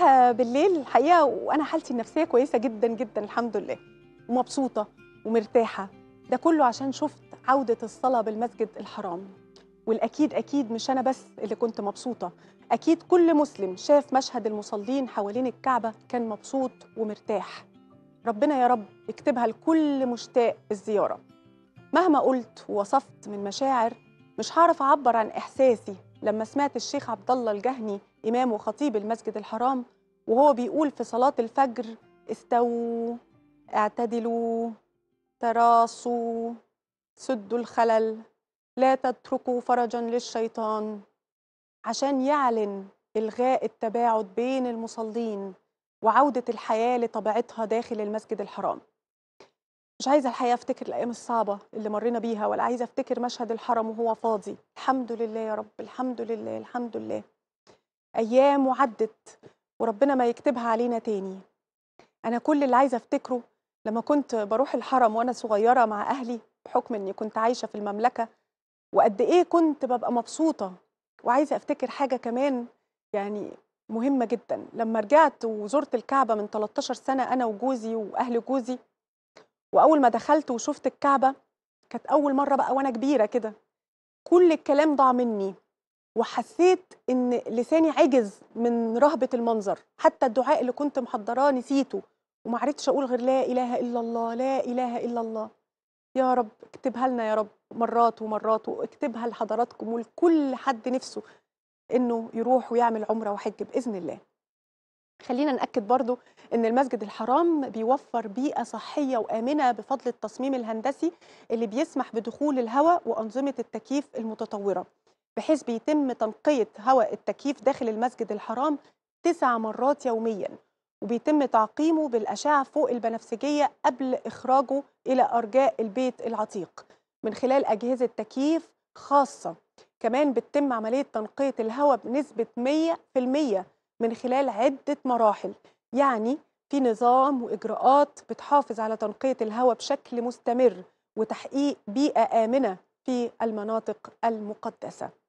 امبارح بالليل الحقيقه وانا حالتي النفسيه كويسه جدا جدا الحمد لله ومبسوطه ومرتاحه ده كله عشان شفت عوده الصلاه بالمسجد الحرام والاكيد اكيد مش انا بس اللي كنت مبسوطه اكيد كل مسلم شاف مشهد المصلين حوالين الكعبه كان مبسوط ومرتاح ربنا يا رب يكتبها لكل مشتاق الزياره مهما قلت ووصفت من مشاعر مش هعرف اعبر عن احساسي لما سمعت الشيخ عبد الله الجهني امام وخطيب المسجد الحرام وهو بيقول في صلاه الفجر استووا اعتدلوا تراصوا سدوا الخلل لا تتركوا فرجا للشيطان عشان يعلن الغاء التباعد بين المصلين وعوده الحياه لطبيعتها داخل المسجد الحرام مش عايزة الحقيقة أفتكر الأيام الصعبة اللي مرّينا بيها ولا عايزة أفتكر مشهد الحرم وهو فاضي، الحمد لله يا رب، الحمد لله، الحمد لله. أيام وعدِّت وربنا ما يكتبها علينا تاني. أنا كل اللي عايزة أفتكره لمّا كنت بروح الحرم وأنا صغيرة مع أهلي بحكم إنّي كنت عايشة في المملكة، وقد إيه كنت ببقى مبسوطة، وعايزة أفتكر حاجة كمان يعني مهمة جدًا، لمّا رجعت وزُرت الكعبة من 13 سَنة أنا وجوزي وأهل جوزي واول ما دخلت وشفت الكعبه كانت اول مره بقى وانا كبيره كده كل الكلام ضاع مني وحسيت ان لساني عجز من رهبه المنظر حتى الدعاء اللي كنت محضراه نسيته وما عرفتش اقول غير لا اله الا الله لا اله الا الله يا رب اكتبها لنا يا رب مرات ومرات واكتبها لحضراتكم ولكل حد نفسه انه يروح ويعمل عمره وحج باذن الله خلينا ناكد برضو ان المسجد الحرام بيوفر بيئه صحيه وامنه بفضل التصميم الهندسي اللي بيسمح بدخول الهواء وانظمه التكييف المتطوره بحيث بيتم تنقيه هواء التكييف داخل المسجد الحرام تسع مرات يوميا وبيتم تعقيمه بالأشعة فوق البنفسجية قبل إخراجه إلى أرجاء البيت العتيق من خلال أجهزة تكييف خاصة كمان بتتم عملية تنقية الهواء بنسبة 100% من خلال عدة مراحل يعني في نظام واجراءات بتحافظ على تنقيه الهواء بشكل مستمر وتحقيق بيئه امنه في المناطق المقدسه